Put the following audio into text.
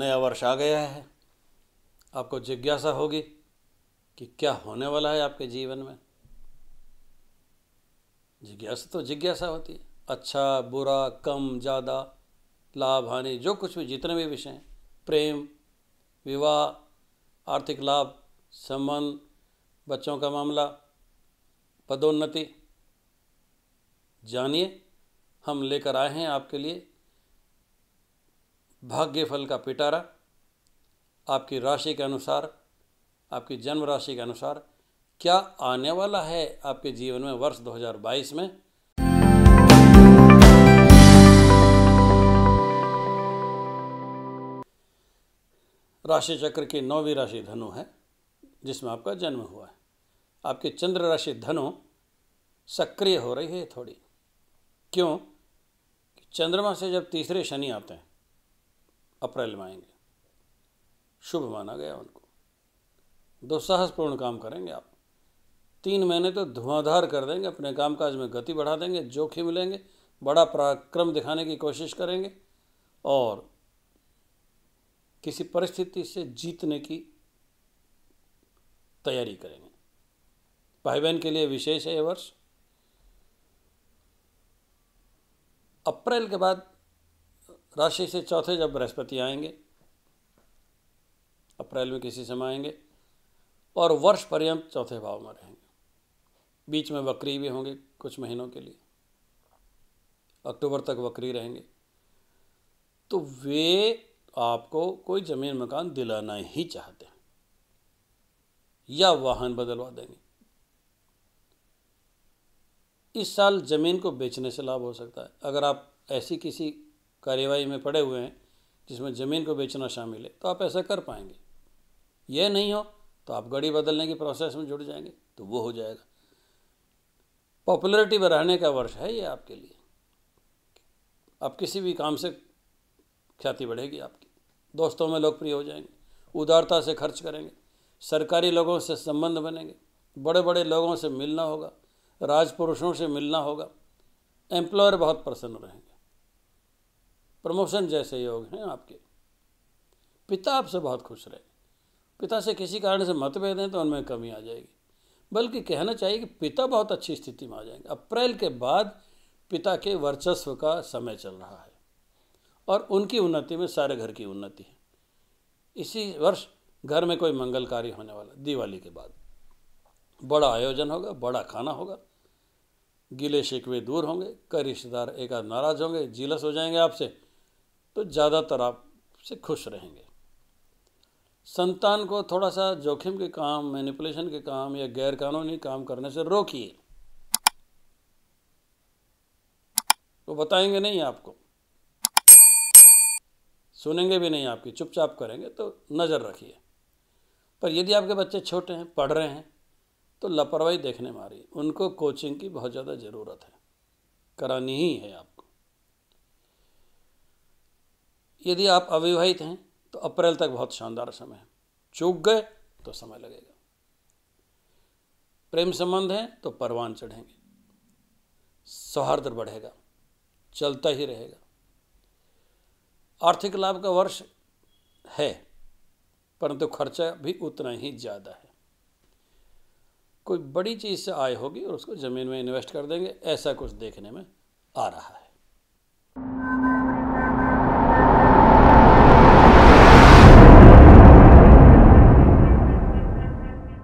नया वर्ष आ गया है आपको जिज्ञासा होगी कि क्या होने वाला है आपके जीवन में जिज्ञासा तो जिज्ञासा होती है अच्छा बुरा कम ज़्यादा लाभ हानि जो कुछ भी जितने भी विषय हैं प्रेम विवाह आर्थिक लाभ सम्मान बच्चों का मामला पदोन्नति जानिए हम लेकर आए हैं आपके लिए भाग्य फल का पिटारा आपकी राशि के अनुसार आपकी जन्म राशि के अनुसार क्या आने वाला है आपके जीवन में वर्ष 2022 में राशि चक्र की नौवीं राशि धनु है जिसमें आपका जन्म हुआ है आपकी चंद्र राशि धनु सक्रिय हो रही है थोड़ी क्यों चंद्रमा से जब तीसरे शनि आते हैं अप्रैल में आएंगे शुभ माना गया उनको दुस्साहसपूर्ण काम करेंगे आप तीन महीने तो धुआंधार कर देंगे अपने कामकाज में गति बढ़ा देंगे जोखिम लेंगे बड़ा पराक्रम दिखाने की कोशिश करेंगे और किसी परिस्थिति से जीतने की तैयारी करेंगे भाई बहन के लिए विशेष है ये वर्ष अप्रैल के बाद राशि से चौथे जब बृहस्पति आएंगे अप्रैल में किसी समय आएंगे और वर्ष पर्यंत चौथे भाव में रहेंगे बीच में वक्री भी होंगे कुछ महीनों के लिए अक्टूबर तक वक्री रहेंगे तो वे आपको कोई ज़मीन मकान दिलाना ही चाहते हैं या वाहन बदलवा देंगे इस साल ज़मीन को बेचने से लाभ हो सकता है अगर आप ऐसी किसी कार्यवाही में पड़े हुए हैं जिसमें ज़मीन को बेचना शामिल है तो आप ऐसा कर पाएंगे यह नहीं हो तो आप गाड़ी बदलने की प्रोसेस में जुड़ जाएंगे तो वो हो जाएगा पॉपुलैरिटी बढ़ाने का वर्ष है ये आपके लिए आप किसी भी काम से ख्याति बढ़ेगी आपकी दोस्तों में लोकप्रिय हो जाएंगे उदारता से खर्च करेंगे सरकारी लोगों से संबंध बनेंगे बड़े बड़े लोगों से मिलना होगा राजपुरुषों से मिलना होगा एम्प्लॉयर बहुत प्रसन्न रहेंगे प्रमोशन जैसे योग हैं आपके पिता आपसे बहुत खुश रहे पिता से किसी कारण से मतभेद हैं तो उनमें कमी आ जाएगी बल्कि कहना चाहिए कि पिता बहुत अच्छी स्थिति में आ जाएंगे अप्रैल के बाद पिता के वर्चस्व का समय चल रहा है और उनकी उन्नति में सारे घर की उन्नति है इसी वर्ष घर में कोई मंगलकारी होने वाला दिवाली के बाद बड़ा आयोजन होगा बड़ा खाना होगा गिले शिकवे दूर होंगे कई रिश्तेदार एक आध नाराज होंगे जीलस हो जाएंगे आपसे तो ज़्यादातर आप से खुश रहेंगे संतान को थोड़ा सा जोखिम के काम मैनिपुलेशन के काम या गैरकानूनी काम करने से रोकिए वो तो बताएंगे नहीं आपको सुनेंगे भी नहीं आपकी चुपचाप करेंगे तो नज़र रखिए पर यदि आपके बच्चे छोटे हैं पढ़ रहे हैं तो लापरवाही देखने में आ रही है उनको कोचिंग की बहुत ज़्यादा ज़रूरत है करानी ही है आप यदि आप अविवाहित हैं तो अप्रैल तक बहुत शानदार समय है चूक गए तो समय लगेगा प्रेम संबंध है तो परवान चढ़ेंगे सौहार्द बढ़ेगा चलता ही रहेगा आर्थिक लाभ का वर्ष है परंतु खर्चा भी उतना ही ज़्यादा है कोई बड़ी चीज़ से आय होगी और उसको ज़मीन में इन्वेस्ट कर देंगे ऐसा कुछ देखने में आ रहा है